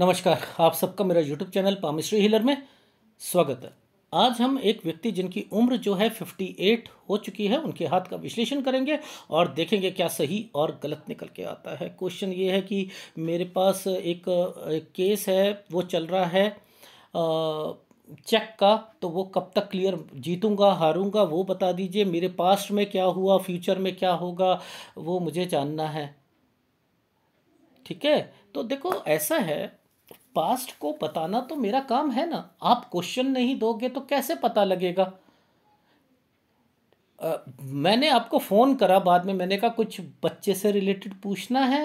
नमस्कार आप सबका मेरा यूट्यूब चैनल पामिश्री हिलर में स्वागत है आज हम एक व्यक्ति जिनकी उम्र जो है 58 हो चुकी है उनके हाथ का विश्लेषण करेंगे और देखेंगे क्या सही और गलत निकल के आता है क्वेश्चन ये है कि मेरे पास एक, एक केस है वो चल रहा है आ, चेक का तो वो कब तक क्लियर जीतूंगा हारूंगा वो बता दीजिए मेरे पास्ट में क्या हुआ फ्यूचर में क्या होगा वो मुझे जानना है ठीक है तो देखो ऐसा है पास्ट को बताना तो मेरा काम है ना आप क्वेश्चन नहीं दोगे तो कैसे पता लगेगा Uh, मैंने आपको फ़ोन करा बाद में मैंने कहा कुछ बच्चे से रिलेटेड पूछना है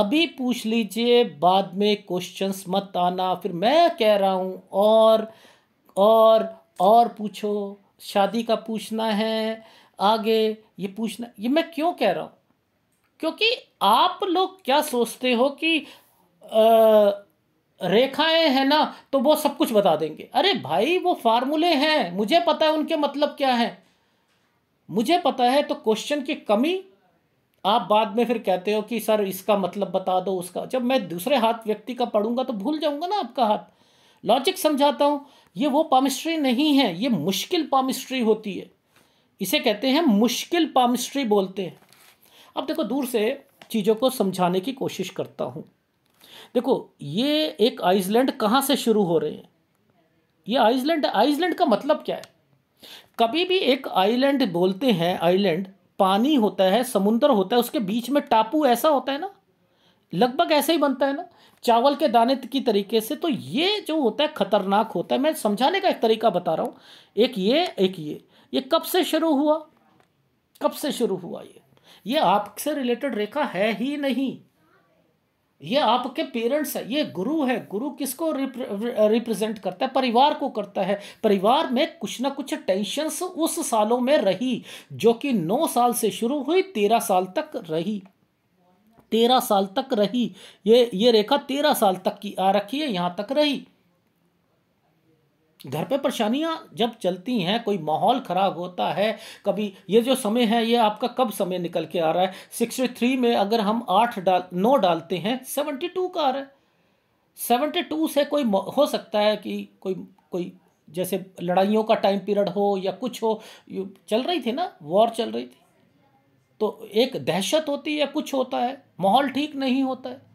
अभी पूछ लीजिए बाद में क्वेश्चंस मत आना फिर मैं कह रहा हूँ और और और पूछो शादी का पूछना है आगे ये पूछना ये मैं क्यों कह रहा हूँ क्योंकि आप लोग क्या सोचते हो कि आ, रेखाएं हैं ना तो वो सब कुछ बता देंगे अरे भाई वो फार्मूले हैं मुझे पता है उनके मतलब क्या है मुझे पता है तो क्वेश्चन की कमी आप बाद में फिर कहते हो कि सर इसका मतलब बता दो उसका जब मैं दूसरे हाथ व्यक्ति का पढ़ूंगा तो भूल जाऊंगा ना आपका हाथ लॉजिक समझाता हूं ये वो पामिस्ट्री नहीं है ये मुश्किल पामिस्ट्री होती है इसे कहते हैं मुश्किल पामिस्ट्री बोलते हैं अब देखो दूर से चीज़ों को समझाने की कोशिश करता हूँ देखो ये एक आइसलैंड कहाँ से शुरू हो रहे हैं ये आइसलैंड आइसलैंड का मतलब क्या है कभी भी एक आइलैंड बोलते हैं आइलैंड पानी होता है समुन्द्र होता है उसके बीच में टापू ऐसा होता है ना लगभग ऐसे ही बनता है ना चावल के दाने की तरीके से तो ये जो होता है खतरनाक होता है मैं समझाने का एक तरीका बता रहा हूँ एक ये एक ये ये कब से शुरू हुआ कब से शुरू हुआ ये ये आपसे रिलेटेड रेखा है ही नहीं ये आपके पेरेंट्स है ये गुरु है गुरु किसको रिप्रेजेंट करता है परिवार को करता है परिवार में कुछ ना कुछ टेंशंस उस सालों में रही जो कि नौ साल से शुरू हुई तेरह साल तक रही तेरह साल तक रही ये ये रेखा तेरह साल तक की आ रखी है यहाँ तक रही घर पे परेशानियाँ जब चलती हैं कोई माहौल ख़राब होता है कभी ये जो समय है ये आपका कब समय निकल के आ रहा है सिक्सटी थ्री में अगर हम आठ डाल नौ डालते हैं सेवेंटी टू का आ रहा है सेवेंटी टू से कोई हो सकता है कि कोई कोई जैसे लड़ाइयों का टाइम पीरियड हो या कुछ हो चल रही थी ना वॉर चल रही थी तो एक दहशत होती है कुछ होता है माहौल ठीक नहीं होता है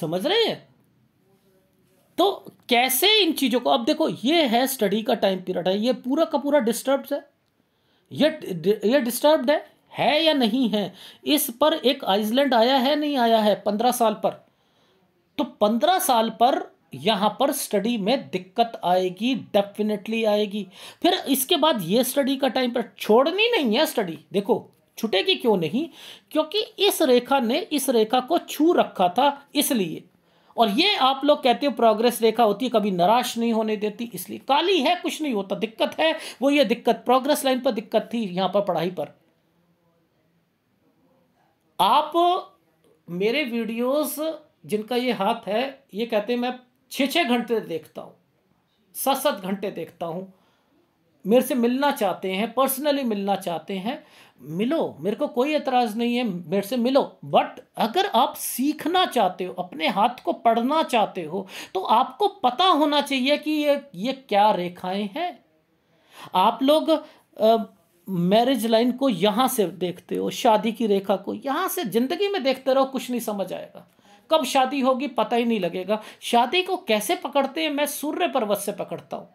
समझ रहे हैं तो कैसे इन चीज़ों को अब देखो ये है स्टडी का टाइम पीरियड है ये पूरा का पूरा डिस्टर्ब है ये ये डिस्टर्ब्ड है है या नहीं है इस पर एक आइसलैंड आया है नहीं आया है पंद्रह साल पर तो पंद्रह साल पर यहां पर स्टडी में दिक्कत आएगी डेफिनेटली आएगी फिर इसके बाद ये स्टडी का टाइम पर छोड़नी नहीं है स्टडी देखो छुटेगी क्यों नहीं क्योंकि इस रेखा ने इस रेखा को छू रखा था इसलिए और ये आप लोग कहते हो प्रोग्रेस रेखा होती है कभी निराश नहीं होने देती इसलिए काली है कुछ नहीं होता दिक्कत है वो ये दिक्कत प्रोग्रेस लाइन पर दिक्कत थी यहां पर पढ़ाई पर आप मेरे वीडियोस जिनका ये हाथ है ये कहते हैं मैं छ छ घंटे देखता हूं सात सात घंटे देखता हूं मेरे से मिलना चाहते हैं पर्सनली मिलना चाहते हैं मिलो मेरे को कोई एतराज़ नहीं है मेरे से मिलो बट अगर आप सीखना चाहते हो अपने हाथ को पढ़ना चाहते हो तो आपको पता होना चाहिए कि ये ये क्या रेखाएं हैं आप लोग मैरिज लाइन को यहां से देखते हो शादी की रेखा को यहां से ज़िंदगी में देखते रहो कुछ नहीं समझ आएगा कब शादी होगी पता ही नहीं लगेगा शादी को कैसे पकड़ते हैं मैं सूर्य पर्वत से पकड़ता हूं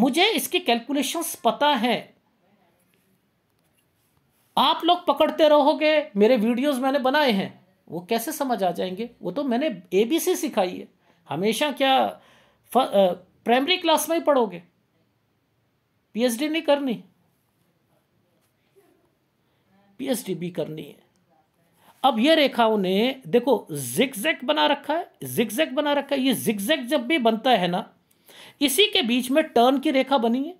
मुझे इसकी कैलकुलेशंस पता हैं आप लोग पकड़ते रहोगे मेरे वीडियोस मैंने बनाए हैं वो कैसे समझ आ जाएंगे वो तो मैंने ए बी सी सिखाई है हमेशा क्या प्राइमरी क्लास में ही पढ़ोगे पीएचडी नहीं करनी पीएचडी भी करनी है अब ये रेखाओं ने देखो जिक बना रखा है जिक बना रखा है ये जिक जब भी बनता है ना इसी के बीच में टर्न की रेखा बनी है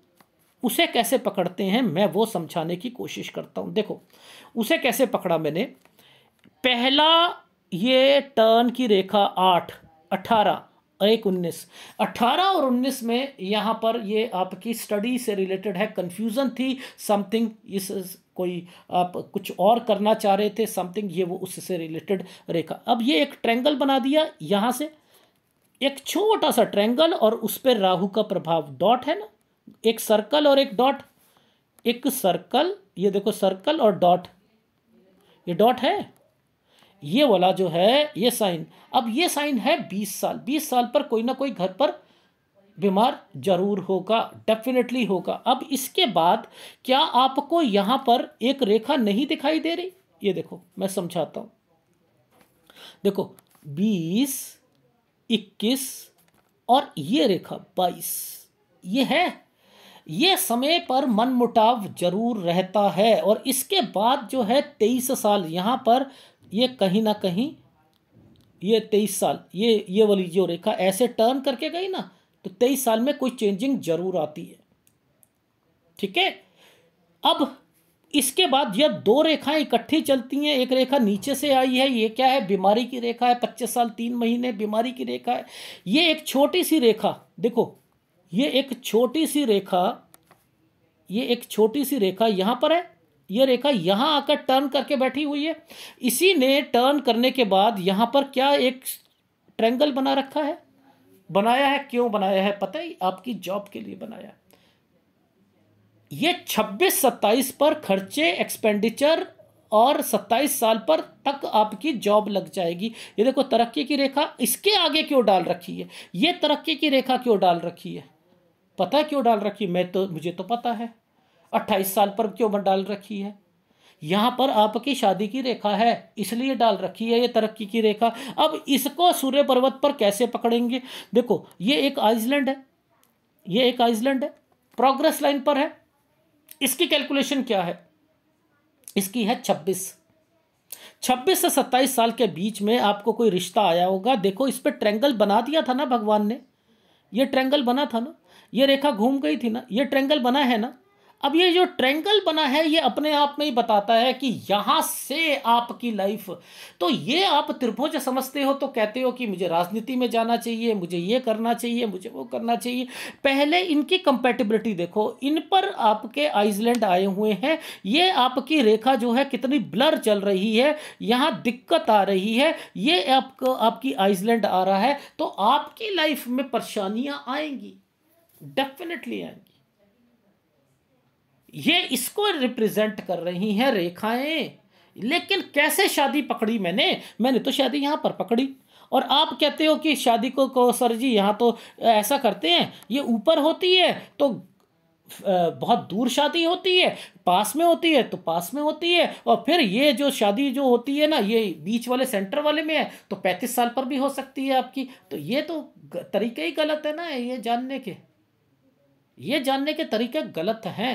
उसे कैसे पकड़ते हैं मैं वो समझाने की कोशिश करता हूं देखो उसे कैसे पकड़ा मैंने पहला ये टर्न की रेखा आठ अट्ठारह एक उन्नीस अट्ठारह और उन्नीस में यहां पर ये आपकी स्टडी से रिलेटेड है कन्फ्यूज़न थी समथिंग इस कोई आप कुछ और करना चाह रहे थे समथिंग ये वो उससे रिलेटेड रेखा अब ये एक ट्रेंगल बना दिया यहां से एक छोटा सा ट्रेंगल और उस पर राहु का प्रभाव डॉट है ना एक सर्कल और एक डॉट एक सर्कल ये देखो सर्कल और डॉट ये डॉट है ये वाला जो है ये साइन अब ये साइन है बीस साल बीस साल पर कोई ना कोई घर पर बीमार जरूर होगा डेफिनेटली होगा अब इसके बाद क्या आपको यहां पर एक रेखा नहीं दिखाई दे रही ये देखो मैं समझाता हूं देखो बीस इक्कीस और ये रेखा बाईस ये है ये समय पर मन मुटाव जरूर रहता है और इसके बाद जो है तेईस साल यहाँ पर ये कहीं ना कहीं ये तेईस साल ये ये वाली जो रेखा ऐसे टर्न करके गई ना तो तेईस साल में कोई चेंजिंग जरूर आती है ठीक है अब इसके बाद यह दो रेखाएं इकट्ठी चलती हैं एक रेखा नीचे से आई है ये क्या है बीमारी की रेखा है पच्चीस साल तीन महीने बीमारी की रेखा है ये एक छोटी सी रेखा देखो ये एक छोटी सी रेखा ये एक छोटी सी रेखा यहां पर है ये रेखा यहां आकर टर्न करके बैठी हुई है इसी ने टर्न करने के बाद यहां पर क्या एक ट्रेंगल बना रखा है बनाया है क्यों बनाया है पता ही आपकी जॉब के लिए बनाया है ये 26-27 पर खर्चे एक्सपेंडिचर और 27 साल पर तक आपकी जॉब लग जाएगी ये देखो तरक्की की रेखा इसके आगे क्यों डाल रखी है ये तरक्की की रेखा क्यों डाल रखी है पता क्यों डाल रखी मैं तो मुझे तो पता है अट्ठाईस साल पर क्यों मैं डाल रखी है यहाँ पर आपकी शादी की रेखा है इसलिए डाल रखी है ये तरक्की की रेखा अब इसको सूर्य पर्वत पर कैसे पकड़ेंगे देखो ये एक आइसलैंड है ये एक आइसलैंड है प्रोग्रेस लाइन पर है इसकी कैलकुलेशन क्या है इसकी है छब्बीस छब्बीस से सत्ताईस साल के बीच में आपको कोई रिश्ता आया होगा देखो इस पर ट्रैंगल बना दिया था ना भगवान ने ये ट्रैंगल बना था ना ये रेखा घूम गई थी ना ये ट्रेंगल बना है ना अब ये जो ट्रेंगल बना है ये अपने आप में ही बताता है कि यहाँ से आपकी लाइफ तो ये आप त्रिभुज समझते हो तो कहते हो कि मुझे राजनीति में जाना चाहिए मुझे ये करना चाहिए मुझे वो करना चाहिए पहले इनकी कंपेटिबिलिटी देखो इन पर आपके आइसलैंड आए हुए हैं ये आपकी रेखा जो है कितनी ब्लर चल रही है यहाँ दिक्कत आ रही है ये आपको आपकी आइसलैंड आ रहा है तो आपकी लाइफ में परेशानियाँ आएंगी डेफिनेटली आएंगी ये इसको रिप्रेजेंट कर रही हैं रेखाएं लेकिन कैसे शादी पकड़ी मैंने मैंने तो शादी यहां पर पकड़ी और आप कहते हो कि शादी को, को सर जी यहां तो ऐसा करते हैं ये ऊपर होती है तो बहुत दूर शादी होती है पास में होती है तो पास में होती है और फिर ये जो शादी जो होती है ना ये बीच वाले सेंटर वाले में है तो पैंतीस साल पर भी हो सकती है आपकी तो ये तो तरीके ही गलत है ना ये जानने के ये जानने के तरीके गलत हैं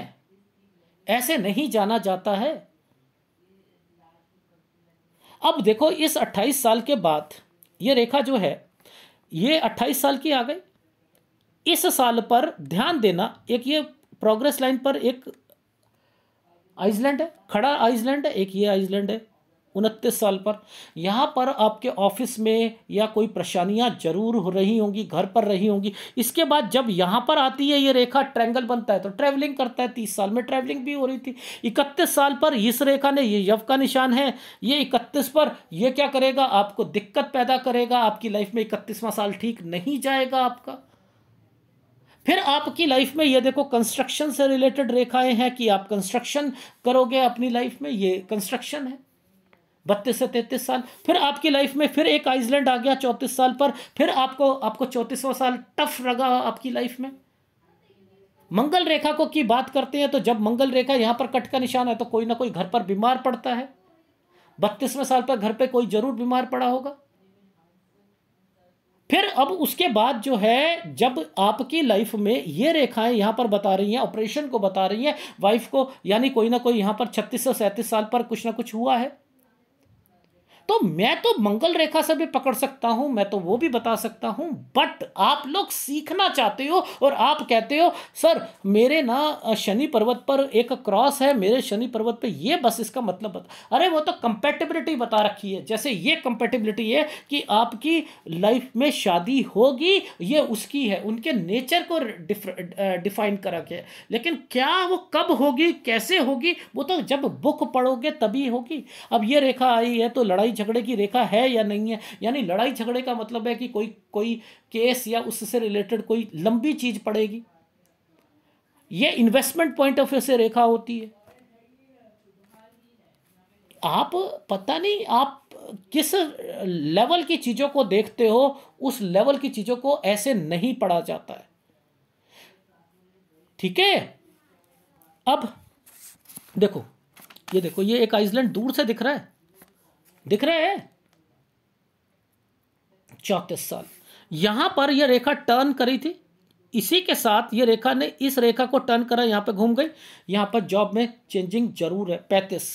ऐसे नहीं जाना जाता है अब देखो इस 28 साल के बाद ये रेखा जो है ये 28 साल की आ गई इस साल पर ध्यान देना एक ये प्रोग्रेस लाइन पर एक आइसलैंड है खड़ा आइसलैंड है एक ये आइसलैंड है उनतीस साल पर यहाँ पर आपके ऑफिस में या कोई परेशानियाँ जरूर हो रही होंगी घर पर रही होंगी इसके बाद जब यहाँ पर आती है ये रेखा ट्रैंगल बनता है तो ट्रैवलिंग करता है तीस साल में ट्रैवलिंग भी हो रही थी इकतीस साल पर इस रेखा ने ये यव का निशान है ये इकतीस पर यह क्या करेगा आपको दिक्कत पैदा करेगा आपकी लाइफ में इकतीसवां साल ठीक नहीं जाएगा आपका फिर आपकी लाइफ में ये देखो कंस्ट्रक्शन से रिलेटेड रेखाएं हैं कि आप कंस्ट्रक्शन करोगे अपनी लाइफ में ये कंस्ट्रक्शन है बत्तीस से तैंतीस साल फिर आपकी लाइफ में फिर एक आइसलैंड आ गया चौंतीस साल पर फिर आपको आपको चौंतीसवां साल टफ लगा आपकी लाइफ में मंगल रेखा को की बात करते हैं तो जब मंगल रेखा यहां पर कट का निशान है तो कोई ना कोई घर पर बीमार पड़ता है बत्तीसवें साल पर घर पे कोई जरूर बीमार पड़ा होगा फिर अब उसके बाद जो है जब आपकी लाइफ में ये रेखाएं यहां पर बता रही हैं ऑपरेशन को बता रही हैं वाइफ को यानी कोई ना कोई यहां पर छत्तीस से सैंतीस साल पर कुछ ना कुछ हुआ है तो मैं तो मंगल रेखा से भी पकड़ सकता हूं मैं तो वो भी बता सकता हूं बट आप लोग सीखना चाहते हो और आप कहते हो सर मेरे ना शनि पर्वत पर एक क्रॉस है मेरे शनि पर्वत पे ये बस इसका मतलब बता अरे वो तो कंपेटेबिलिटी बता रखी है जैसे ये कंपेटेबिलिटी है कि आपकी लाइफ में शादी होगी ये उसकी है उनके नेचर को डिफाइन करा गया लेकिन क्या वो कब होगी कैसे होगी वो तो जब बुक पढ़ोगे तभी होगी अब ये रेखा आई है तो लड़ाई झगड़े की रेखा है या नहीं है यानी लड़ाई झगड़े का मतलब है कि कोई कोई केस या उससे रिलेटेड कोई लंबी चीज़ पड़ेगी ये इन्वेस्टमेंट पॉइंट ऑफ व्यू से रेखा होती है आप पता नहीं आप किस लेवल की चीज़ों को देखते हो उस लेवल की चीज़ों को ऐसे नहीं पढ़ा जाता है ठीक है अब देखो ये देखो ये एक आइसलैंड दूर से दिख रहा है दिख रहे हैं चौतीस साल यहां पर यह रेखा टर्न करी थी इसी के साथ ये रेखा ने इस रेखा को टर्न करा यहां पे घूम गई यहां पर जॉब में चेंजिंग जरूर है पैंतीस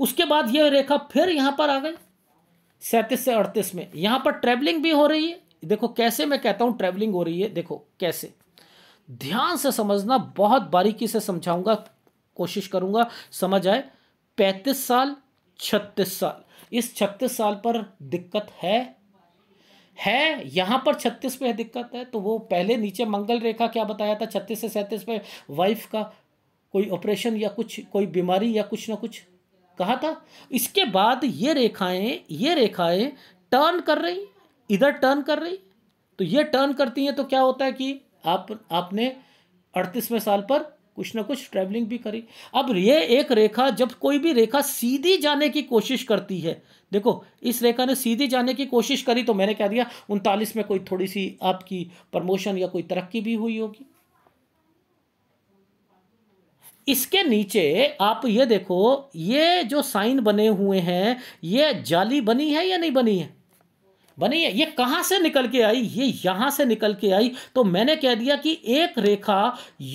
उसके बाद ये रेखा फिर यहां पर आ गई सैंतीस से अड़तीस में यहां पर ट्रेवलिंग भी हो रही है देखो कैसे मैं कहता हूं ट्रेवलिंग हो रही है देखो कैसे ध्यान से समझना बहुत बारीकी से समझाऊंगा कोशिश करूंगा समझ आए पैंतीस साल छत्तीस साल इस छत्तीस साल पर दिक्कत है है यहाँ पर छत्तीस पे है दिक्कत है तो वो पहले नीचे मंगल रेखा क्या बताया था छत्तीस से सैंतीस पे वाइफ का कोई ऑपरेशन या कुछ कोई बीमारी या कुछ ना कुछ कहा था इसके बाद ये रेखाएं ये रेखाएं टर्न कर रही इधर टर्न कर रही तो ये टर्न करती हैं तो क्या होता है कि आप आपने अड़तीसवें साल पर कुछ ना कुछ ट्रैवलिंग भी करी अब ये एक रेखा जब कोई भी रेखा सीधी जाने की कोशिश करती है देखो इस रेखा ने सीधी जाने की कोशिश करी तो मैंने क्या दिया उनतालीस में कोई थोड़ी सी आपकी प्रमोशन या कोई तरक्की भी हुई होगी इसके नीचे आप ये देखो ये जो साइन बने हुए हैं ये जाली बनी है या नहीं बनी है बनी है ये कहां से निकल के आई ये यहां से निकल के आई तो मैंने कह दिया कि एक रेखा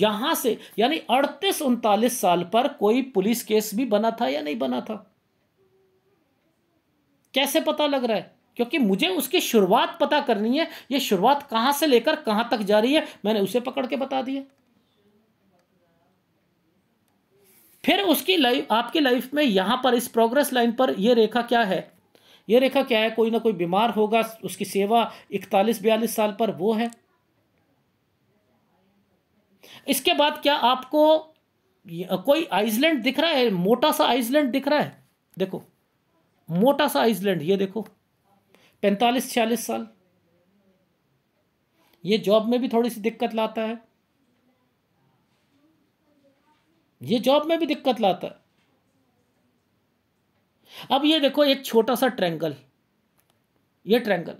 यहां से यानी अड़तीस उनतालीस साल पर कोई पुलिस केस भी बना था या नहीं बना था कैसे पता लग रहा है क्योंकि मुझे उसकी शुरुआत पता करनी है ये शुरुआत कहां से लेकर कहां तक जा रही है मैंने उसे पकड़ के बता दिया फिर उसकी लाइफ आपकी लाइफ में यहां पर इस प्रोग्रेस लाइन पर यह रेखा क्या है ये रेखा क्या है कोई ना कोई बीमार होगा उसकी सेवा इकतालीस बयालीस साल पर वो है इसके बाद क्या आपको कोई आइसलैंड दिख रहा है मोटा सा आइसलैंड दिख रहा है देखो मोटा सा आइसलैंड ये देखो पैंतालीस छियालीस साल ये जॉब में भी थोड़ी सी दिक्कत लाता है ये जॉब में भी दिक्कत लाता है अब ये देखो एक छोटा सा ट्रैंगल ये ट्रैंगल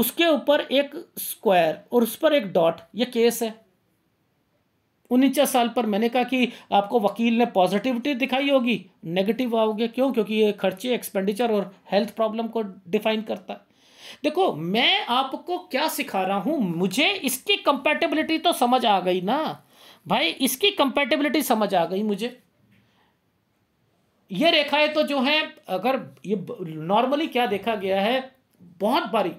उसके ऊपर एक स्क्वायर और उस पर एक डॉट ये केस है उनचास साल पर मैंने कहा कि आपको वकील ने पॉजिटिविटी दिखाई होगी नेगेटिव आओगे क्यों क्योंकि ये खर्चे एक्सपेंडिचर और हेल्थ प्रॉब्लम को डिफाइन करता है देखो मैं आपको क्या सिखा रहा हूं मुझे इसकी कंपेटेबिलिटी तो समझ आ गई ना भाई इसकी कंपेटेबिलिटी समझ आ गई मुझे ये रेखाएं तो जो हैं अगर ये नॉर्मली क्या देखा गया है बहुत बारी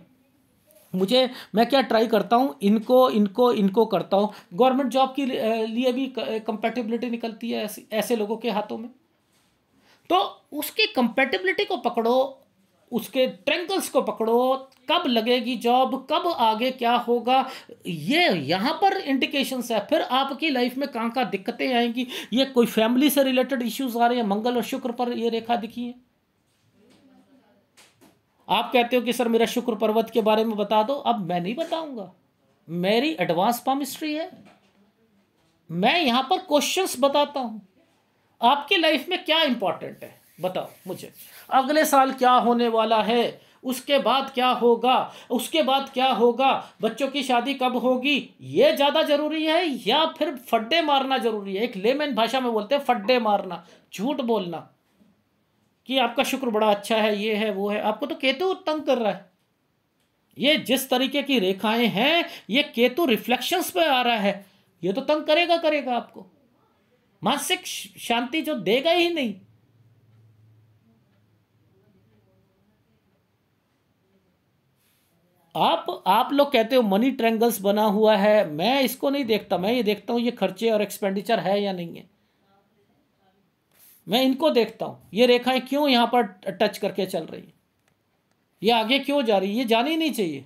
मुझे मैं क्या ट्राई करता हूँ इनको इनको इनको करता हूँ गवर्नमेंट जॉब के लिए भी कंपेटिबिलिटी निकलती है ऐसे ऐसे लोगों के हाथों में तो उसकी कंपेटिबिलिटी को पकड़ो उसके ट्रेंकल्स को पकड़ो कब लगेगी जॉब कब आगे क्या होगा ये यहाँ पर इंडिकेशंस है फिर आपकी लाइफ में कहाँ कहाँ दिक्कतें आएंगी ये कोई फैमिली से रिलेटेड इश्यूज आ रहे हैं मंगल और शुक्र पर ये रेखा दिखी है आप कहते हो कि सर मेरा शुक्र पर्वत के बारे में बता दो अब मैं नहीं बताऊंगा मेरी एडवांस पामिस्ट्री है मैं यहाँ पर क्वेश्चंस बताता हूँ आपकी लाइफ में क्या इंपॉर्टेंट है बताओ मुझे अगले साल क्या होने वाला है उसके बाद क्या होगा उसके बाद क्या होगा बच्चों की शादी कब होगी ये ज़्यादा ज़रूरी है या फिर फड्डे मारना ज़रूरी है एक लेमेन भाषा में बोलते हैं फड्डे मारना झूठ बोलना कि आपका शुक्र बड़ा अच्छा है ये है वो है आपको तो केतु तंग कर रहा है ये जिस तरीके की रेखाएं हैं ये केतु रिफ्लेक्शंस पे आ रहा है ये तो तंग करेगा करेगा आपको मानसिक शांति जो देगा ही नहीं आप आप लोग कहते हो मनी ट्रैंगल्स बना हुआ है मैं इसको नहीं देखता मैं ये देखता हूँ ये खर्चे और एक्सपेंडिचर है या नहीं है मैं इनको देखता हूँ ये रेखाएं क्यों यहाँ पर टच करके चल रही हैं ये आगे क्यों जा रही है ये जानी नहीं चाहिए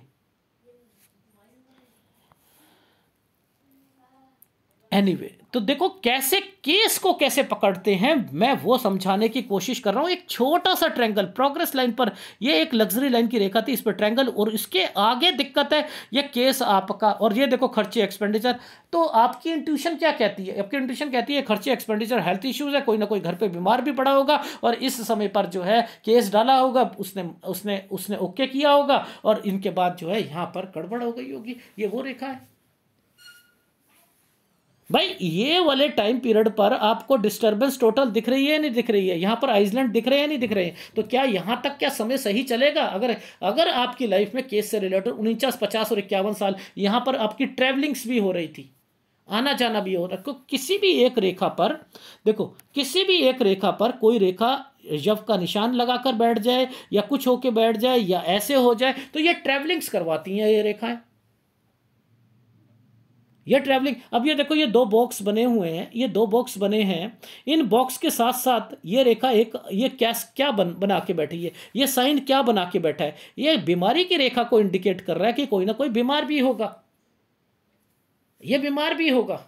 एनीवे anyway, तो देखो कैसे केस को कैसे पकड़ते हैं मैं वो समझाने की कोशिश कर रहा हूँ एक छोटा सा ट्रैंगल प्रोग्रेस लाइन पर ये एक लग्जरी लाइन की रेखा थी इस पर ट्रैंगल और इसके आगे दिक्कत है ये केस आपका और ये देखो खर्चे एक्सपेंडिचर तो आपकी इंट्यूशन क्या कहती है आपकी इंट्यूशन कहती है खर्चे एक्सपेंडिचर हेल्थ इश्यूज़ है कोई ना कोई घर पर बीमार भी पड़ा होगा और इस समय पर जो है केस डाला होगा उसने उसने उसने ओके किया होगा और इनके बाद जो है यहाँ पर गड़बड़ हो गई होगी ये वो रेखा है भाई ये वाले टाइम पीरियड पर आपको डिस्टर्बेंस टोटल दिख रही है या नहीं दिख रही है यहाँ पर आइसलैंड दिख रहे हैं नहीं दिख रहे हैं तो क्या यहाँ तक क्या समय सही चलेगा अगर अगर आपकी लाइफ में केस से रिलेटेड उनचास पचास और इक्यावन साल यहाँ पर आपकी ट्रैवलिंग्स भी हो रही थी आना जाना भी हो रहा है किसी भी एक रेखा पर देखो किसी भी एक रेखा पर कोई रेखा यव का निशान लगाकर बैठ जाए या कुछ होके बैठ जाए या ऐसे हो जाए तो ये ट्रैवलिंग्स करवाती हैं ये रेखाएं ये ट्रैवलिंग अब ये देखो ये दो बॉक्स बने हुए हैं ये दो बॉक्स बने हैं इन बॉक्स के साथ साथ ये रेखा एक ये कैस क्या बन बना के बैठी है ये साइन क्या बना के बैठा है ये बीमारी की रेखा को इंडिकेट कर रहा है कि कोई ना कोई बीमार भी होगा ये बीमार भी होगा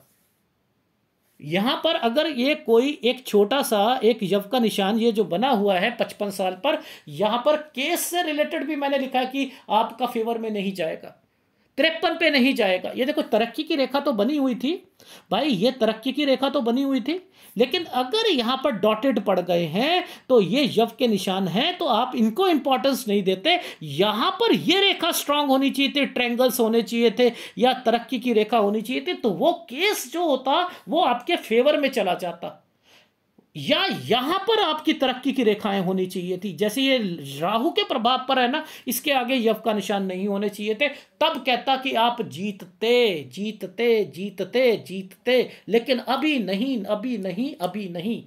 यहाँ पर अगर ये कोई एक छोटा सा एक यव का निशान ये जो बना हुआ है पचपन साल पर यहाँ पर केस से रिलेटेड भी मैंने लिखा कि आपका फेवर में नहीं जाएगा तिरपन पे नहीं जाएगा ये देखो तरक्की की रेखा तो बनी हुई थी भाई ये तरक्की की रेखा तो बनी हुई थी लेकिन अगर यहाँ पर डॉटेड पड़ गए हैं तो ये यव के निशान हैं तो आप इनको इंपॉर्टेंस नहीं देते यहाँ पर ये रेखा स्ट्रांग होनी चाहिए थी ट्रेंगल्स होने चाहिए थे या तरक्की की रेखा होनी चाहिए थी तो वो केस जो होता वो आपके फेवर में चला जाता या यहां पर आपकी तरक्की की रेखाएं होनी चाहिए थी जैसे ये राहु के प्रभाव पर है ना इसके आगे यव का निशान नहीं होने चाहिए थे तब कहता कि आप जीतते जीतते जीतते जीतते लेकिन अभी नहीं अभी नहीं अभी नहीं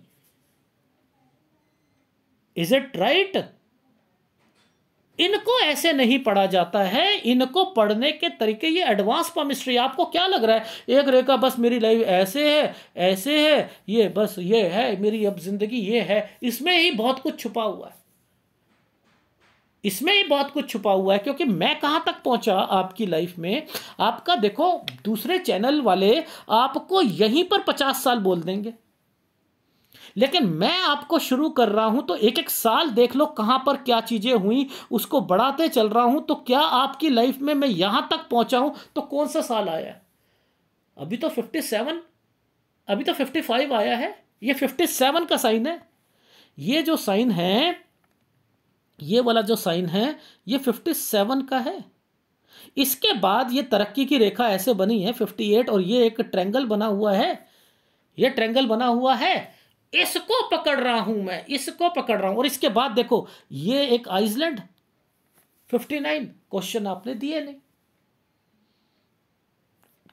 इज इट राइट इनको ऐसे नहीं पढ़ा जाता है इनको पढ़ने के तरीके ये एडवांस पमिस्ट्री आपको क्या लग रहा है एक रेखा बस मेरी लाइफ ऐसे है ऐसे है ये बस ये है मेरी अब जिंदगी ये है इसमें ही बहुत कुछ छुपा हुआ है इसमें ही बहुत कुछ छुपा हुआ है क्योंकि मैं कहाँ तक पहुँचा आपकी लाइफ में आपका देखो दूसरे चैनल वाले आपको यहीं पर पचास साल बोल देंगे लेकिन मैं आपको शुरू कर रहा हूं तो एक एक साल देख लो कहां पर क्या चीजें हुई उसको बढ़ाते चल रहा हूं तो क्या आपकी लाइफ में मैं यहां तक पहुंचा हूं तो कौन सा साल आया अभी तो फिफ्टी सेवन अभी तो फिफ्टी फाइव आया है ये फिफ्टी सेवन का साइन है ये जो साइन है ये वाला जो साइन है ये फिफ्टी सेवन का है इसके बाद ये तरक्की की रेखा ऐसे बनी है फिफ्टी एट और ये एक ट्रेंगल बना हुआ है ये ट्रेंगल बना हुआ है इसको पकड़ रहा हूं मैं इसको पकड़ रहा हूं और इसके बाद देखो ये एक आइसलैंड 59 क्वेश्चन आपने दिए नहीं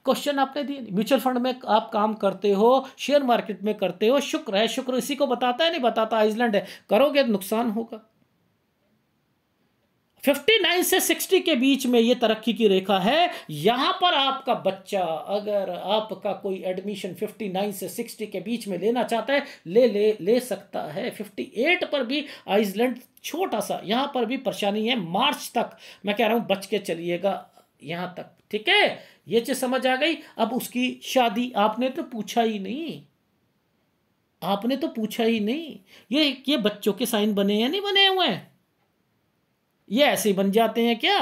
क्वेश्चन आपने दिए नहीं म्यूचुअल फंड में आप काम करते हो शेयर मार्केट में करते हो शुक्र है शुक्र इसी को बताता है नहीं बताता आइसलैंड है करोगे नुकसान होगा 59 से 60 के बीच में ये तरक्की की रेखा है यहाँ पर आपका बच्चा अगर आपका कोई एडमिशन 59 से 60 के बीच में लेना चाहता है ले ले ले सकता है 58 पर भी आइसलैंड छोटा सा यहाँ पर भी परेशानी है मार्च तक मैं कह रहा हूँ बच के चलिएगा यहाँ तक ठीक है ये चीज़ समझ आ गई अब उसकी शादी आपने तो पूछा ही नहीं आपने तो पूछा ही नहीं ये ये बच्चों के साइन बने हैं नहीं बने हुए हैं ये ऐसे बन जाते हैं क्या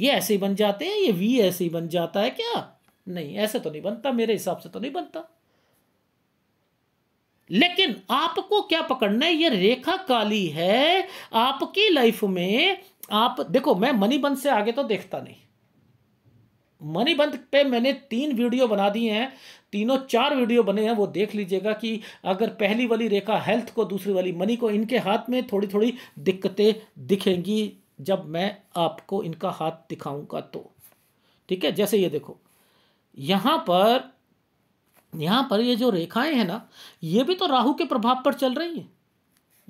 ये ऐसे बन जाते हैं ये वी ऐसे ही बन जाता है क्या नहीं ऐसे तो नहीं बनता मेरे हिसाब से तो नहीं बनता लेकिन आपको क्या पकड़ना है ये रेखा काली है आपकी लाइफ में आप देखो मैं मनी बन से आगे तो देखता नहीं मनीबंद पे मैंने तीन वीडियो बना दिए हैं तीनों चार वीडियो बने हैं वो देख लीजिएगा कि अगर पहली वाली रेखा हेल्थ को दूसरी वाली मनी को इनके हाथ में थोड़ी थोड़ी दिक्कतें दिखेंगी जब मैं आपको इनका हाथ दिखाऊंगा तो ठीक है जैसे ये देखो यहाँ पर यहाँ पर ये जो रेखाएं हैं ना ये भी तो राहु के प्रभाव पर चल रही हैं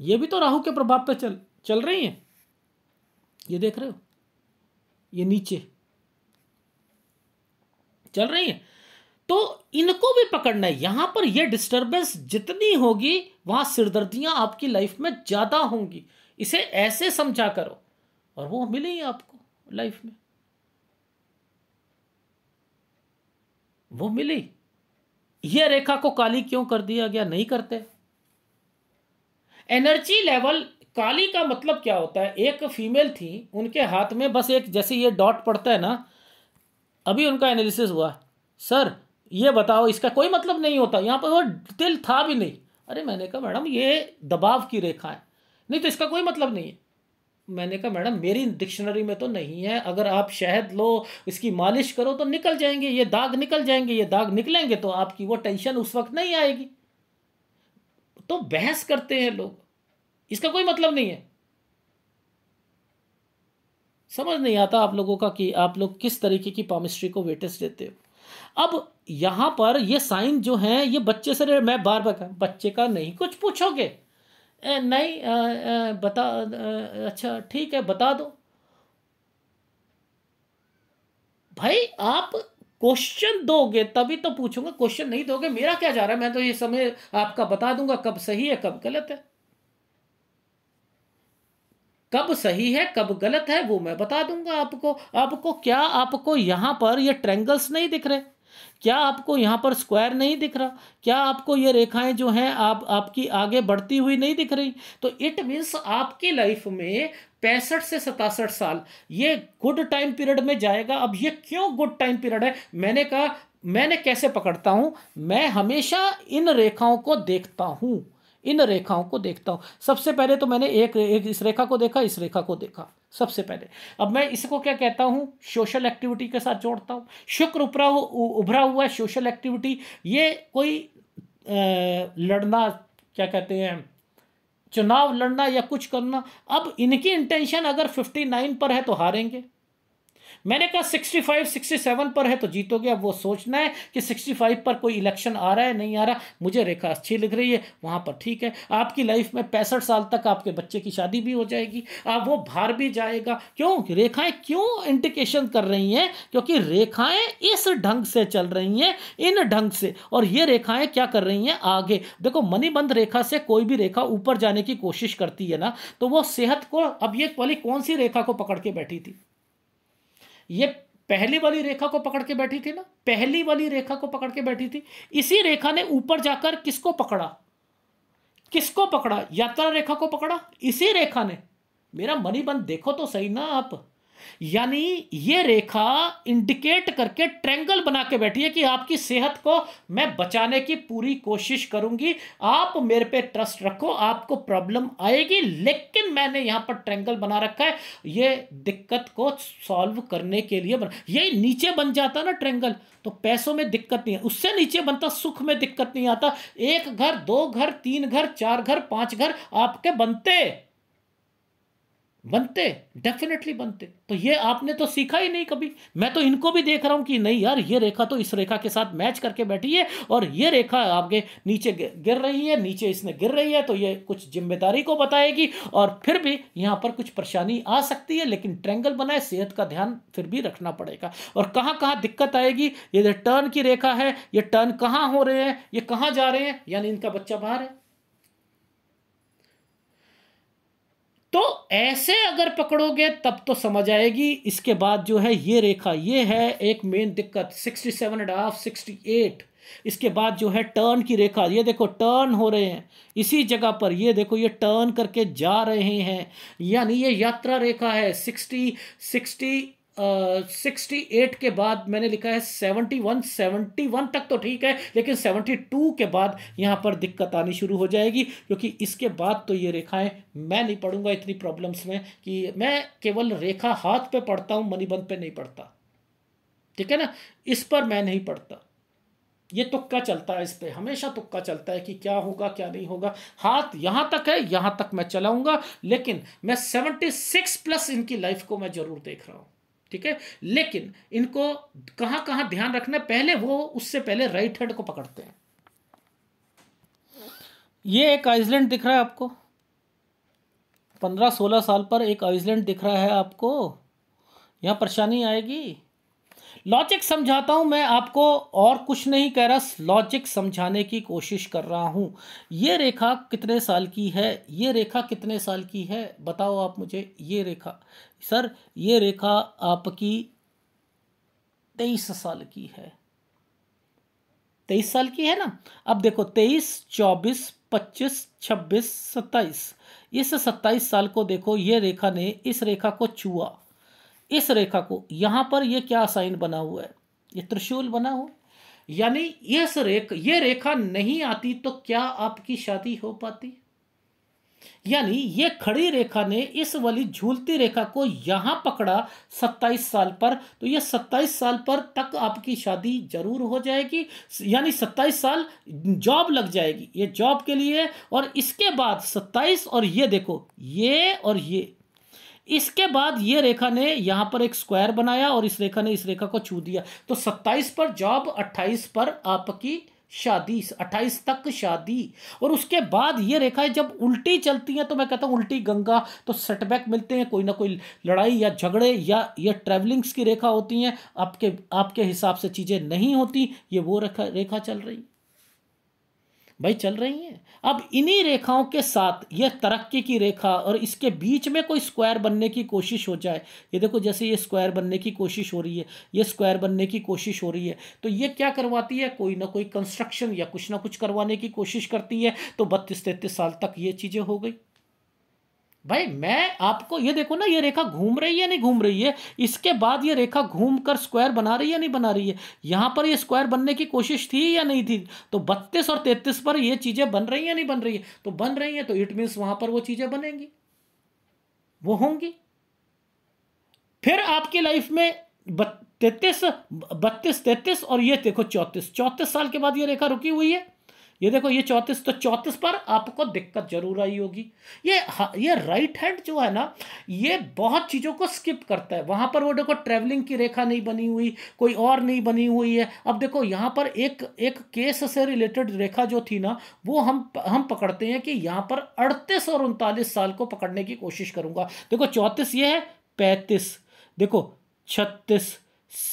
ये भी तो राहु के प्रभाव पर चल चल रही हैं ये देख रहे हो ये नीचे चल रही है तो इनको भी पकड़ना है यहां पर यह डिस्टर्बेंस जितनी होगी वहां सिरदर्दियां आपकी लाइफ में ज़्यादा होंगी इसे ऐसे समझा करो और वो ही आपको लाइफ में वो मिली यह रेखा को काली क्यों कर दिया गया नहीं करते एनर्जी लेवल काली का मतलब क्या होता है एक फीमेल थी उनके हाथ में बस एक जैसे ये डॉट पड़ता है ना अभी उनका एनालिसिस हुआ सर ये बताओ इसका कोई मतलब नहीं होता यहाँ पर वो दिल था भी नहीं अरे मैंने कहा मैडम ये दबाव की रेखा है नहीं तो इसका कोई मतलब नहीं है मैंने कहा मैडम मेरी डिक्शनरी में तो नहीं है अगर आप शहद लो इसकी मालिश करो तो निकल जाएंगे ये दाग निकल जाएंगे ये दाग निकलेंगे तो आपकी वो टेंशन उस वक्त नहीं आएगी तो बहस करते हैं लोग इसका कोई मतलब नहीं है समझ नहीं आता आप लोगों का कि आप लोग किस तरीके की पामिस्ट्री को वेटेज देते हो अब यहाँ पर ये साइन जो हैं ये बच्चे से मैं बार बार कहा बच्चे का नहीं कुछ पूछोगे ए, नहीं आ, आ, बता आ, अच्छा ठीक है बता दो भाई आप क्वेश्चन दोगे तभी तो पूछूंगा क्वेश्चन नहीं दोगे मेरा क्या जा रहा है मैं तो ये समय आपका बता दूंगा कब सही है कब गलत है कब सही है कब गलत है वो मैं बता दूंगा आपको आपको क्या आपको यहाँ पर ये ट्रैंगल्स नहीं दिख रहे क्या आपको यहाँ पर स्क्वायर नहीं दिख रहा क्या आपको ये रेखाएं जो हैं आप आपकी आगे बढ़ती हुई नहीं दिख रही तो इट मीन्स आपकी लाइफ में पैंसठ से सतासठ साल ये गुड टाइम पीरियड में जाएगा अब ये क्यों गुड टाइम पीरियड है मैंने कहा मैंने कैसे पकड़ता हूँ मैं हमेशा इन रेखाओं को देखता हूँ इन रेखाओं को देखता हूँ सबसे पहले तो मैंने एक, एक इस रेखा को देखा इस रेखा को देखा सबसे पहले अब मैं इसको क्या कहता हूँ सोशल एक्टिविटी के साथ जोड़ता हूँ शुक्र उपरा उभरा हुआ है सोशल एक्टिविटी ये कोई लड़ना क्या कहते हैं चुनाव लड़ना या कुछ करना अब इनकी इंटेंशन अगर 59 पर है तो हारेंगे मैंने कहा 65 67 पर है तो जीतोगे अब वो सोचना है कि 65 पर कोई इलेक्शन आ रहा है नहीं आ रहा मुझे रेखा अच्छी लग रही है वहाँ पर ठीक है आपकी लाइफ में पैंसठ साल तक आपके बच्चे की शादी भी हो जाएगी आप वो बाहर भी जाएगा क्यों रेखाएँ क्यों इंडिकेशन कर रही हैं क्योंकि रेखाएँ इस ढंग से चल रही हैं इन ढंग से और ये रेखाएँ क्या कर रही हैं आगे देखो मनीबंध रेखा से कोई भी रेखा ऊपर जाने की कोशिश करती है ना तो वो सेहत को अब ये वाली कौन सी रेखा को पकड़ के बैठी थी ये पहली वाली रेखा को पकड़ के बैठी थी ना पहली वाली रेखा को पकड़ के बैठी थी इसी रेखा ने ऊपर जाकर किसको पकड़ा किसको पकड़ा यात्रा रेखा को पकड़ा इसी रेखा ने मेरा मनी बंद देखो तो सही ना आप यानी ये रेखा इंडिकेट करके ट्रेंगल बना के बैठी है कि आपकी सेहत को मैं बचाने की पूरी कोशिश करूंगी आप मेरे पे ट्रस्ट रखो आपको प्रॉब्लम आएगी लेकिन मैंने यहां पर ट्रेंगल बना रखा है ये दिक्कत को सॉल्व करने के लिए बना यही नीचे बन जाता ना ट्रेंगल तो पैसों में दिक्कत नहीं है उससे नीचे बनता सुख में दिक्कत नहीं आता एक घर दो घर तीन घर चार घर पांच घर आपके बनते बनते डेफिनेटली बनते तो ये आपने तो सीखा ही नहीं कभी मैं तो इनको भी देख रहा हूँ कि नहीं यार ये रेखा तो इस रेखा के साथ मैच करके बैठी है और ये रेखा आपके नीचे गिर रही है नीचे इसने गिर रही है तो ये कुछ जिम्मेदारी को बताएगी और फिर भी यहाँ पर कुछ परेशानी आ सकती है लेकिन ट्रेंगल बनाए सेहत का ध्यान फिर भी रखना पड़ेगा और कहाँ कहाँ दिक्कत आएगी ये टर्न की रेखा है ये टर्न कहाँ हो रहे हैं ये कहाँ जा रहे हैं यानी इनका बच्चा बाहर है तो ऐसे अगर पकड़ोगे तब तो समझ आएगी इसके बाद जो है ये रेखा ये है एक मेन दिक्कत sixty seven and half sixty eight इसके बाद जो है टर्न की रेखा ये देखो टर्न हो रहे हैं इसी जगह पर ये देखो ये टर्न करके जा रहे हैं यानी ये यात्रा रेखा है सिक्सटी सिक्सटी सिक्सटी एट के बाद मैंने लिखा है सेवेंटी वन सेवेंटी वन तक तो ठीक है लेकिन सेवेंटी टू के बाद यहाँ पर दिक्कत आनी शुरू हो जाएगी क्योंकि इसके बाद तो ये रेखाएं मैं नहीं पढ़ूंगा इतनी प्रॉब्लम्स में कि मैं केवल रेखा हाथ पे पढ़ता हूँ मनीबंद पे नहीं पढ़ता ठीक है ना इस पर मैं नहीं पढ़ता ये तुक्का चलता है इस पर हमेशा तुक्का चलता है कि क्या होगा क्या नहीं होगा हाथ यहाँ तक है यहाँ तक मैं चलाऊंगा लेकिन मैं सेवेंटी सिक्स प्लस इनकी लाइफ को मैं ज़रूर देख रहा हूँ ठीक है लेकिन इनको कहां कहां ध्यान रखना पहले वो उससे पहले राइट हैंड को पकड़ते हैं ये एक आइसलैंड दिख रहा है आपको पंद्रह सोलह साल पर एक आइसलैंड दिख रहा है आपको यहां परेशानी आएगी लॉजिक समझाता हूं मैं आपको और कुछ नहीं कह रहा लॉजिक समझाने की कोशिश कर रहा हूं ये रेखा कितने साल की है ये रेखा कितने साल की है बताओ आप मुझे ये रेखा सर ये रेखा आपकी तेईस साल की है तेईस साल की है ना अब देखो तेईस चौबीस पच्चीस छब्बीस सत्ताईस इस सत्ताईस साल को देखो ये रेखा ने इस रेखा को छुआ इस रेखा को यहां पर ये क्या साइन बना हुआ है ये त्रिशूल बना हुआ यानी यस रेख ये रेखा नहीं आती तो क्या आपकी शादी हो पाती यानी ये खड़ी रेखा ने इस वाली झूलती रेखा को यहाँ पकड़ा सत्ताईस साल पर तो ये सत्ताईस साल पर तक आपकी शादी जरूर हो जाएगी यानी सत्ताईस साल जॉब लग जाएगी ये जॉब के लिए और इसके बाद सत्ताईस और ये देखो ये और ये इसके बाद ये रेखा ने यहाँ पर एक स्क्वायर बनाया और इस रेखा ने इस रेखा को छू दिया तो सत्ताईस पर जॉब अट्ठाईस पर आपकी शादी अट्ठाईस तक शादी और उसके बाद ये है जब उल्टी चलती हैं तो मैं कहता हूँ उल्टी गंगा तो सेटबैक मिलते हैं कोई ना कोई लड़ाई या झगड़े या ये ट्रैवलिंग्स की रेखा होती हैं आपके आपके हिसाब से चीज़ें नहीं होती ये वो रेखा रेखा चल रही भाई चल रही हैं अब इन्हीं रेखाओं के साथ यह तरक्की की रेखा और इसके बीच में कोई स्क्वायर बनने की कोशिश हो जाए ये देखो जैसे ये स्क्वायर बनने की कोशिश हो रही है ये स्क्वायर बनने की कोशिश हो रही है तो ये क्या करवाती है कोई ना कोई कंस्ट्रक्शन या कुछ ना कुछ करवाने की कोशिश करती है तो बत्तीस तैंतीस साल तक ये चीज़ें हो गई भाई मैं आपको ये देखो ना ये रेखा घूम रही है नहीं घूम रही है इसके बाद ये रेखा घूम कर स्क्वायर बना रही है नहीं बना रही है यहाँ पर ये स्क्वायर बनने की कोशिश थी या नहीं थी तो बत्तीस और तैतीस पर ये चीज़ें बन रही हैं नहीं बन रही है तो बन रही हैं तो इट मीन्स वहाँ पर वो चीज़ें बनेंगी वो होंगी फिर आपकी लाइफ में तैतीस बत्तीस तैतीस और ये देखो चौंतीस चौंतीस साल के बाद ये रेखा रुकी हुई है ये देखो ये चौंतीस तो चौंतीस पर आपको दिक्कत जरूर आई होगी ये ये राइट हैंड जो है ना ये बहुत चीज़ों को स्किप करता है वहाँ पर वो देखो ट्रैवलिंग की रेखा नहीं बनी हुई कोई और नहीं बनी हुई है अब देखो यहाँ पर एक एक केस से रिलेटेड रेखा जो थी ना वो हम हम पकड़ते हैं कि यहाँ पर अड़तीस और उनतालीस साल को पकड़ने की कोशिश करूँगा देखो चौंतीस ये है पैंतीस देखो छत्तीस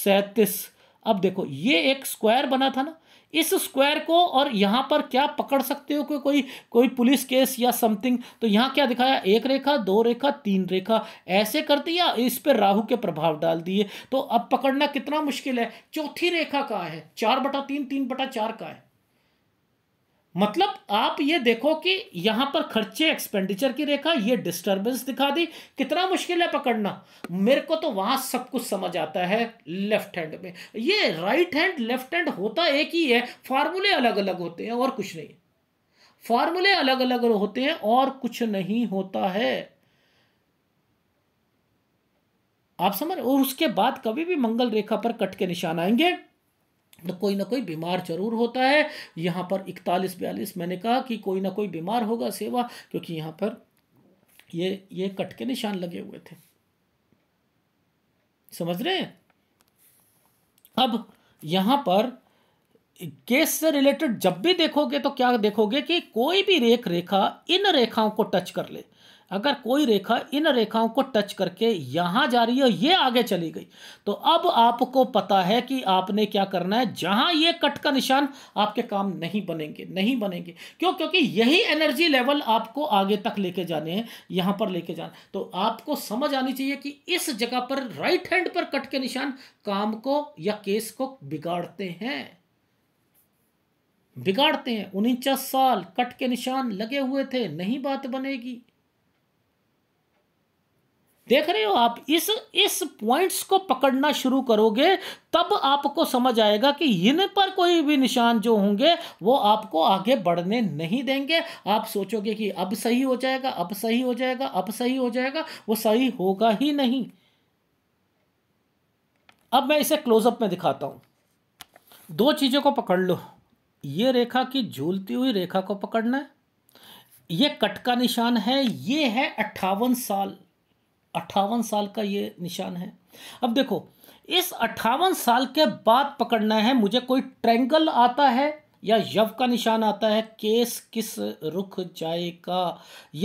सैंतीस अब देखो ये एक स्क्वायर बना था ना इस स्क्वायर को और यहाँ पर क्या पकड़ सकते हो कि कोई कोई पुलिस केस या समथिंग तो यहाँ क्या दिखाया एक रेखा दो रेखा तीन रेखा ऐसे कर दिया इस पर राहु के प्रभाव डाल दिए तो अब पकड़ना कितना मुश्किल है चौथी रेखा का है चार बटा तीन तीन बटा चार का है मतलब आप ये देखो कि यहां पर खर्चे एक्सपेंडिचर की रेखा ये डिस्टरबेंस दिखा दी कितना मुश्किल है पकड़ना मेरे को तो वहां सब कुछ समझ आता है लेफ्ट हैंड में ये राइट हैंड लेफ्ट हैंड होता एक ही है फार्मूले अलग अलग होते हैं और कुछ नहीं फार्मूले अलग अलग होते हैं और कुछ नहीं होता है आप समझ और उसके बाद कभी भी मंगल रेखा पर कट के निशान आएंगे कोई ना कोई बीमार जरूर होता है यहाँ पर इकतालीस बयालीस मैंने कहा कि कोई ना कोई बीमार होगा सेवा क्योंकि यहाँ पर ये ये कट के निशान लगे हुए थे समझ रहे हैं अब यहाँ पर केस से रिलेटेड जब भी देखोगे तो क्या देखोगे कि कोई भी रेख रेखा इन रेखाओं को टच कर ले अगर कोई रेखा इन रेखाओं को टच करके यहाँ जा रही है ये आगे चली गई तो अब आपको पता है कि आपने क्या करना है जहाँ ये कट का निशान आपके काम नहीं बनेंगे नहीं बनेंगे क्यों क्योंकि यही एनर्जी लेवल आपको आगे तक लेके जाने हैं यहाँ पर लेके जाने तो आपको समझ आनी चाहिए कि इस जगह पर राइट हैंड पर कट के निशान काम को या केस को बिगाड़ते हैं बिगाड़ते हैं उनचास साल कट के निशान लगे हुए थे नहीं बात बनेगी देख रहे हो आप इस इस पॉइंट्स को पकड़ना शुरू करोगे तब आपको समझ आएगा कि इन पर कोई भी निशान जो होंगे वो आपको आगे बढ़ने नहीं देंगे आप सोचोगे कि अब सही हो जाएगा अब सही हो जाएगा अब सही हो जाएगा वो सही होगा ही नहीं अब मैं इसे क्लोजअप में दिखाता हूं दो चीज़ों को पकड़ लो ये रेखा की झूलती हुई रेखा को पकड़ना है ये कट का निशान है ये है अट्ठावन साल अट्ठावन साल का ये निशान है अब देखो इस अट्ठावन साल के बाद पकड़ना है मुझे कोई ट्रेंगल आता है या यव का निशान आता है केस किस रुख जाएगा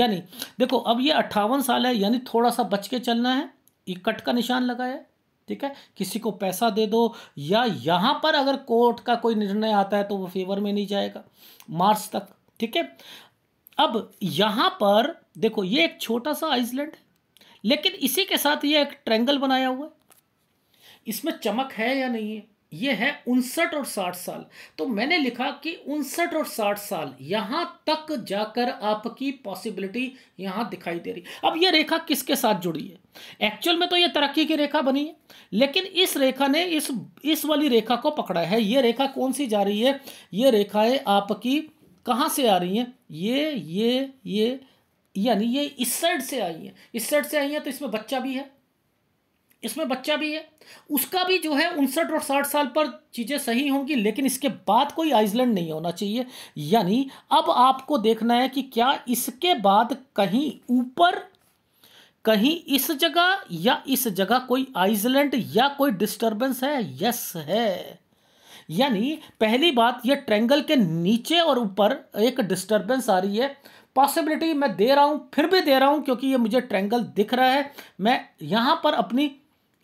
यानी देखो अब ये अट्ठावन साल है यानी थोड़ा सा बच के चलना है ये कट का निशान लगाया ठीक है किसी को पैसा दे दो या यहाँ पर अगर कोर्ट का कोई निर्णय आता है तो वो फेवर में नहीं जाएगा मार्च तक ठीक है अब यहाँ पर देखो ये एक छोटा सा आइसलैंड है लेकिन इसी के साथ ये एक ट्रैंगल बनाया हुआ है इसमें चमक है या नहीं है ये है उनसठ और साठ साल तो मैंने लिखा कि उनसठ और साठ साल यहां तक जाकर आपकी पॉसिबिलिटी यहां दिखाई दे रही अब ये रेखा किसके साथ जुड़ी है एक्चुअल में तो ये तरक्की की रेखा बनी है लेकिन इस रेखा ने इस इस वाली रेखा को पकड़ा है ये रेखा कौन सी जा रही है ये रेखाएं आपकी कहाँ से आ रही हैं ये ये ये यानी ये इस साइड से आई हैं इस साइड से आई हैं तो इसमें बच्चा भी है इसमें बच्चा भी है उसका भी जो है उनसठ और साठ साल पर चीज़ें सही होंगी लेकिन इसके बाद कोई आइसलैंड नहीं होना चाहिए यानी अब आपको देखना है कि क्या इसके बाद कहीं ऊपर कहीं इस जगह या इस जगह कोई आइसलैंड या कोई डिस्टरबेंस है यस है यानी पहली बात यह ट्रेंगल के नीचे और ऊपर एक डिस्टरबेंस आ रही है पॉसिबिलिटी मैं दे रहा हूँ फिर भी दे रहा हूँ क्योंकि ये मुझे ट्रेंगल दिख रहा है मैं यहाँ पर अपनी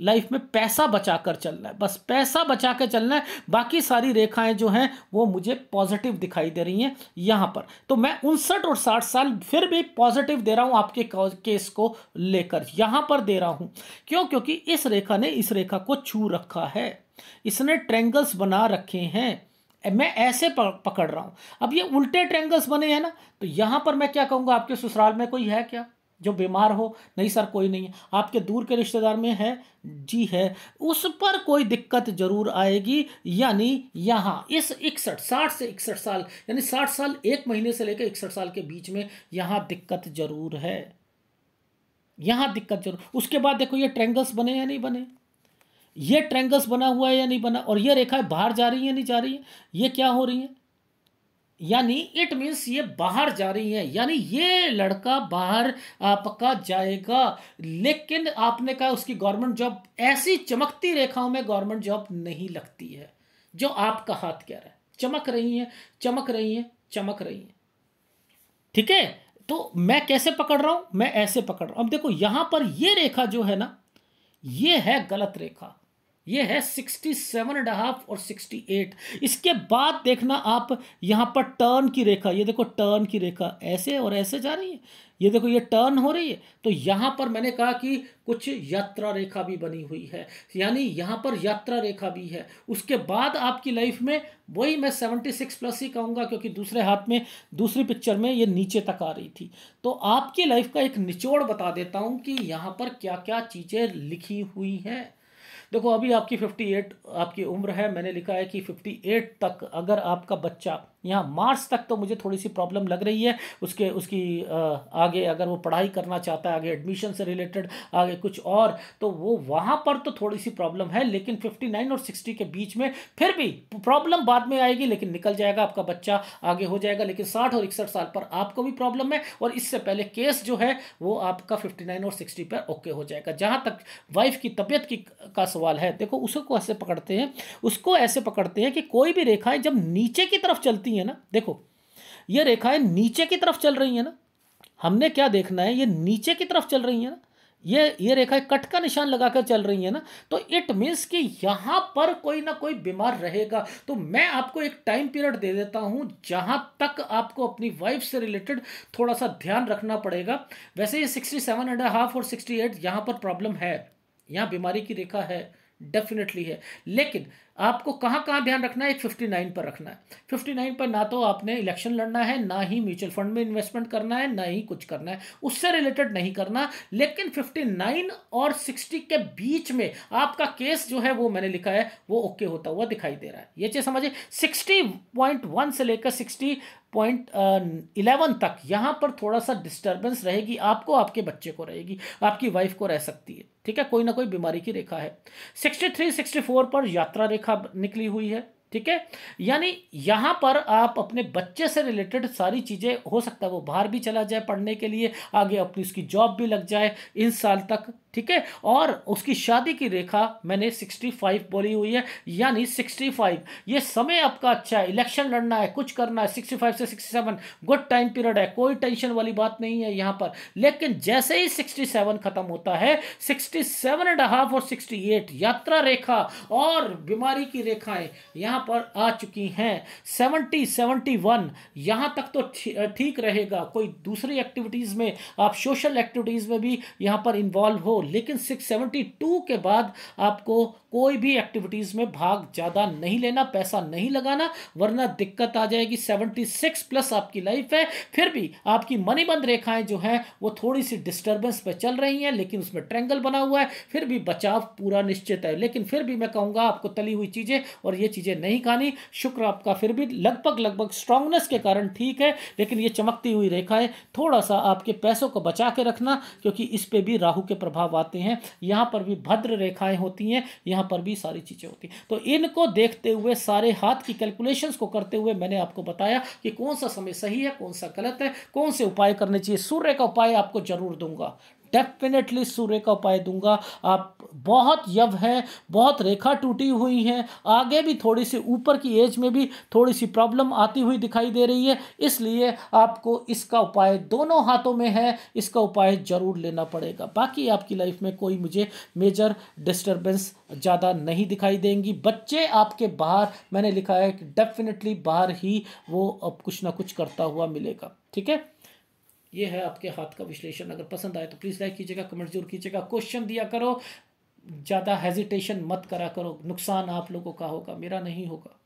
लाइफ में पैसा बचा कर चलना है बस पैसा बचा कर चलना है बाकी सारी रेखाएं जो हैं वो मुझे पॉजिटिव दिखाई दे रही हैं यहाँ पर तो मैं उनसठ और साठ साल फिर भी पॉजिटिव दे रहा हूँ आपके केस को लेकर यहाँ पर दे रहा हूँ क्यों क्योंकि इस रेखा ने इस रेखा को छू रखा है इसने ट्रेंगल्स बना रखे हैं मैं ऐसे पकड़ रहा हूँ अब ये उल्टे ट्रेंगल्स बने हैं ना तो यहाँ पर मैं क्या कहूँगा आपके ससुराल में कोई है क्या जो बीमार हो नहीं सर कोई नहीं है आपके दूर के रिश्तेदार में है जी है उस पर कोई दिक्कत जरूर आएगी यानी यहाँ इस इकसठ साठ से इकसठ साल यानी साठ साल एक महीने से लेकर इकसठ साल के बीच में यहाँ दिक्कत जरूर है यहाँ दिक्कत जरूर उसके बाद देखो ये ट्रेंगल्स बने या नहीं बने ये ट्रेंगल्स बना हुआ है या नहीं बना और ये रेखाएं बाहर जा रही है नहीं जा रही है ये क्या हो रही है यानी इट मीन्स ये बाहर जा रही है यानी ये लड़का बाहर पक्का जाएगा लेकिन आपने कहा उसकी गवर्नमेंट जॉब ऐसी चमकती रेखाओं में गवर्नमेंट जॉब नहीं लगती है जो आपका हाथ कह रहा है चमक रही है चमक रही है चमक रही है ठीक है तो मैं कैसे पकड़ रहा हूं मैं ऐसे पकड़ रहा हूं अब देखो यहां पर ये रेखा जो है ना ये है गलत रेखा ये है सिक्सटी सेवन एंड हाफ और सिक्सटी एट इसके बाद देखना आप यहाँ पर टर्न की रेखा ये देखो टर्न की रेखा ऐसे और ऐसे जा रही है ये देखो ये टर्न हो रही है तो यहाँ पर मैंने कहा कि कुछ यात्रा रेखा भी बनी हुई है यानी यहाँ पर यात्रा रेखा भी है उसके बाद आपकी लाइफ में वही मैं सेवेंटी सिक्स प्लस ही कहूँगा क्योंकि दूसरे हाथ में दूसरी पिक्चर में ये नीचे तक आ रही थी तो आपकी लाइफ का एक निचोड़ बता देता हूँ कि यहाँ पर क्या क्या चीज़ें लिखी हुई हैं देखो अभी आपकी 58 आपकी उम्र है मैंने लिखा है कि 58 तक अगर आपका बच्चा यहाँ मार्च तक तो मुझे थोड़ी सी प्रॉब्लम लग रही है उसके उसकी आगे अगर वो पढ़ाई करना चाहता है आगे एडमिशन से रिलेटेड आगे कुछ और तो वो वहाँ पर तो थोड़ी सी प्रॉब्लम है लेकिन फिफ्टी नाइन और सिक्सटी के बीच में फिर भी प्रॉब्लम बाद में आएगी लेकिन निकल जाएगा आपका बच्चा आगे हो जाएगा लेकिन साठ और इकसठ साल पर आपको भी प्रॉब्लम है और इससे पहले केस जो है वो आपका फिफ्टी नाइन और सिक्सटी पर ओके हो जाएगा जहाँ तक वाइफ की तबीयत की का सवाल है देखो उसको ऐसे पकड़ते हैं उसको ऐसे पकड़ते हैं कि कोई भी रेखाएं जब नीचे की तरफ चलती रही है ना देखो ये रेखाएं नीचे की तरफ चल रही है ना हमने क्या देखना है ये नीचे की तरफ चल रही है ना ये ये रेखाएं कट का निशान लगाकर चल रही है ना तो इट मीन्स कि यहाँ पर कोई ना कोई बीमार रहेगा तो मैं आपको एक टाइम पीरियड दे देता हूँ जहाँ तक आपको अपनी वाइफ से रिलेटेड थोड़ा सा ध्यान रखना पड़ेगा वैसे ये सिक्सटी सेवन एंड हाफ और सिक्सटी एट यहाँ पर प्रॉब्लम है यहाँ बीमारी की रेखा है डेफिनेटली है लेकिन आपको कहाँ कहाँ ध्यान रखना है फिफ्टी नाइन पर रखना है फिफ्टी नाइन पर ना तो आपने इलेक्शन लड़ना है ना ही म्यूचुअल फंड में इन्वेस्टमेंट करना है ना ही कुछ करना है उससे रिलेटेड नहीं करना लेकिन फिफ्टी नाइन और सिक्सटी के बीच में आपका केस जो है वो मैंने लिखा है वो ओके okay होता हुआ दिखाई दे रहा है ये चीज़ समझिए सिक्सटी पॉइंट वन से लेकर सिक्सटी पॉइंट इलेवन तक यहाँ पर थोड़ा सा डिस्टर्बेंस रहेगी आपको आपके बच्चे को रहेगी आपकी वाइफ को रह सकती है ठीक है कोई ना कोई बीमारी की रेखा है सिक्सटी थ्री सिक्सटी फोर पर यात्रा रेखा रेखा निकली हुई है ठीक है यानी यहाँ पर आप अपने बच्चे से रिलेटेड सारी चीज़ें हो सकता है वो बाहर भी चला जाए पढ़ने के लिए आगे अपनी उसकी जॉब भी लग जाए इस साल तक ठीक है और उसकी शादी की रेखा मैंने 65 बोली हुई है यानी 65 ये समय आपका अच्छा है इलेक्शन लड़ना है कुछ करना है 65 से 67 गुड टाइम पीरियड है कोई टेंशन वाली बात नहीं है यहाँ पर लेकिन जैसे ही 67 खत्म होता है 67 एंड हाफ और 68 यात्रा रेखा और बीमारी की रेखाएं यहाँ पर आ चुकी हैं 70 71 यहाँ तक तो ठीक रहेगा कोई दूसरी एक्टिविटीज़ में आप सोशल एक्टिविटीज़ में भी यहाँ पर इन्वॉल्व हो लेकिन 672 के बाद आपको कोई भी एक्टिविटीज़ में भाग ज़्यादा नहीं लेना पैसा नहीं लगाना वरना दिक्कत आ जाएगी 76 प्लस आपकी लाइफ है फिर भी आपकी मनीबंद रेखाएं जो हैं वो थोड़ी सी डिस्टर्बेंस पे चल रही हैं लेकिन उसमें ट्रेंगल बना हुआ है फिर भी बचाव पूरा निश्चित है लेकिन फिर भी मैं कहूँगा आपको तली हुई चीज़ें और ये चीज़ें नहीं खानी शुक्र आपका फिर भी लगभग लगभग स्ट्रांगनेस के कारण ठीक है लेकिन ये चमकती हुई रेखाएं थोड़ा सा आपके पैसों को बचा के रखना क्योंकि इस पर भी राहू के प्रभाव आते हैं यहाँ पर भी भद्र रेखाएं होती हैं यहाँ पर भी सारी चीज़ें होती हैं तो इनको देखते हुए सारे हाथ की कैलकुलेशंस को करते हुए मैंने आपको बताया कि कौन सा समय सही है कौन सा गलत है कौन से उपाय करने चाहिए सूर्य का उपाय आपको जरूर दूंगा डेफिनेटली सूर्य का उपाय दूंगा आप बहुत यव हैं बहुत रेखा टूटी हुई हैं आगे भी थोड़ी सी ऊपर की एज में भी थोड़ी सी प्रॉब्लम आती हुई दिखाई दे रही है इसलिए आपको इसका उपाय दोनों हाथों में है इसका उपाय ज़रूर लेना पड़ेगा बाकी आपकी लाइफ में कोई मुझे मेजर डिस्टर्बेंस ज़्यादा नहीं दिखाई देंगी बच्चे आपके बाहर मैंने लिखा है कि डेफिनेटली बाहर ही वो अब कुछ ना कुछ करता हुआ मिलेगा ठीक है ये है आपके हाथ का विश्लेषण अगर पसंद आए तो प्लीज़ लाइक कीजिएगा कमेंट जरूर कीजिएगा क्वेश्चन दिया करो ज़्यादा हेजिटेशन मत करा करो नुकसान आप लोगों का होगा मेरा नहीं होगा